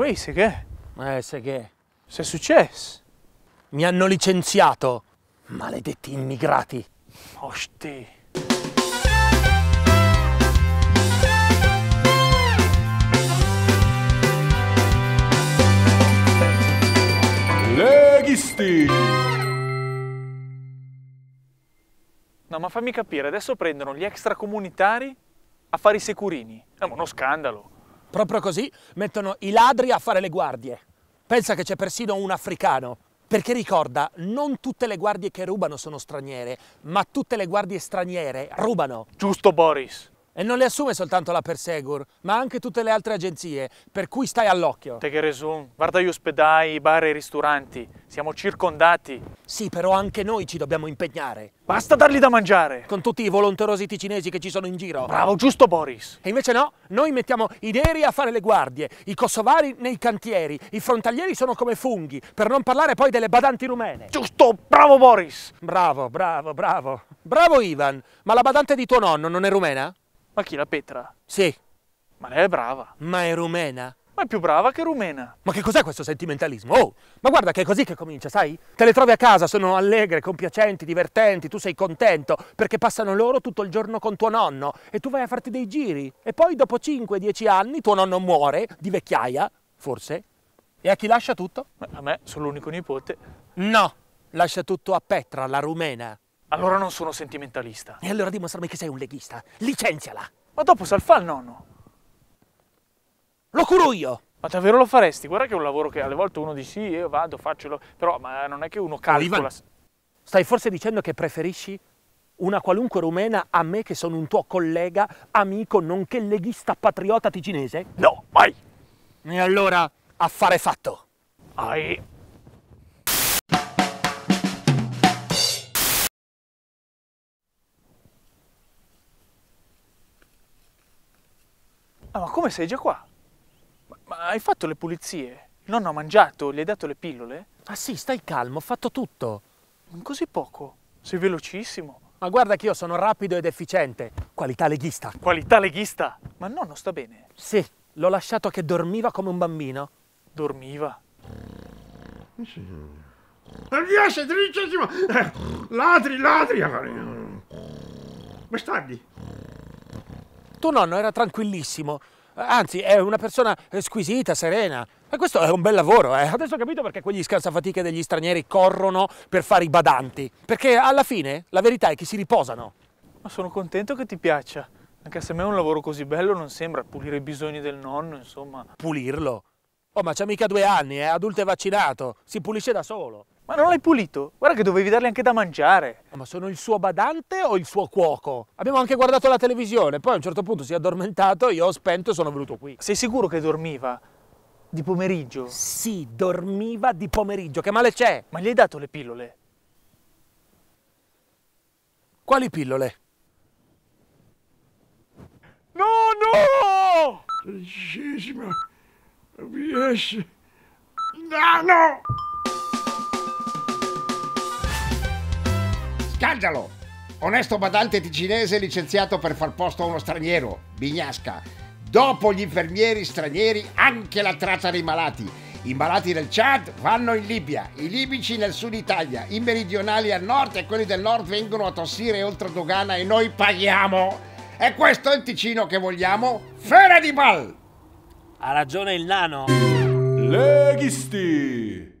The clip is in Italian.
Uè, sei che? Eh, sei che? Se è successo? Mi hanno licenziato! Maledetti immigrati! Osti! Leghisti! No, ma fammi capire, adesso prendono gli extracomunitari a fare i securini. È uno scandalo. Proprio così mettono i ladri a fare le guardie. Pensa che c'è persino un africano. Perché ricorda, non tutte le guardie che rubano sono straniere, ma tutte le guardie straniere rubano. Giusto Boris. E non le assume soltanto la Persegur, ma anche tutte le altre agenzie, per cui stai all'occhio. Te che resum, guarda gli ospedali, i bar e i ristoranti, siamo circondati. Sì, però anche noi ci dobbiamo impegnare. Basta dargli da mangiare! Con tutti i volonterositi ticinesi che ci sono in giro. Bravo, giusto Boris! E invece no, noi mettiamo i neri a fare le guardie, i kosovari nei cantieri, i frontalieri sono come funghi, per non parlare poi delle badanti rumene. Giusto, bravo Boris! Bravo, bravo, bravo. Bravo Ivan, ma la badante di tuo nonno non è rumena? Ma chi, la Petra? Sì. Ma lei è brava. Ma è rumena? Ma è più brava che rumena. Ma che cos'è questo sentimentalismo? Oh, ma guarda che è così che comincia, sai? Te le trovi a casa, sono allegre, compiacenti, divertenti, tu sei contento, perché passano loro tutto il giorno con tuo nonno e tu vai a farti dei giri. E poi dopo 5-10 anni tuo nonno muore di vecchiaia, forse. E a chi lascia tutto? A me, sono l'unico nipote. No, lascia tutto a Petra, la rumena. Allora non sono sentimentalista. E allora dimostrami che sei un leghista. Licenziala. Ma dopo sal fa il nonno. Lo curo io. Ma davvero lo faresti? Guarda che è un lavoro che alle volte uno dice sì, io vado, faccelo. Però ma non è che uno calcola... Oh, Stai forse dicendo che preferisci una qualunque rumena a me che sono un tuo collega, amico, nonché leghista patriota ticinese? No, mai! E allora, affare fatto! Ai... Ah, ma come sei già qua? Ma, ma hai fatto le pulizie? Il nonno ha mangiato, gli hai dato le pillole? Ah sì, stai calmo, ho fatto tutto. In così poco? Sei velocissimo. Ma guarda che io sono rapido ed efficiente. Qualità leghista. Qualità leghista? Ma il nonno sta bene? Sì, l'ho lasciato che dormiva come un bambino. Dormiva? Eh sì. Riesce, eh, tredicesimo! Eh, ladri, ladri! Bastardi! Tuo nonno era tranquillissimo, anzi è una persona squisita, serena. E questo è un bel lavoro, eh. Adesso ho capito perché quegli scansafatiche degli stranieri corrono per fare i badanti. Perché alla fine la verità è che si riposano. Ma sono contento che ti piaccia. Anche se a me un lavoro così bello non sembra pulire i bisogni del nonno, insomma. Pulirlo? Oh, ma c'ha mica due anni, eh? Adulto e vaccinato. Si pulisce da solo. Ma non l'hai pulito? Guarda che dovevi dargli anche da mangiare. Ah, ma sono il suo badante o il suo cuoco? Abbiamo anche guardato la televisione, poi a un certo punto si è addormentato, io ho spento e sono venuto qui. Sei sicuro che dormiva? Di pomeriggio? Sì, dormiva di pomeriggio, che male c'è? Ma gli hai dato le pillole? Quali pillole? No, no! Tredicesima, VS, no, no! Scandalo! Onesto badante ticinese licenziato per far posto a uno straniero, Bignasca. Dopo gli infermieri stranieri anche la tratta dei malati. I malati del Chad vanno in Libia, i libici nel sud Italia, i meridionali al nord e quelli del nord vengono a tossire oltre Dogana e noi paghiamo. E questo è il Ticino che vogliamo? Fera di bal! Ha ragione il nano. Leghisti!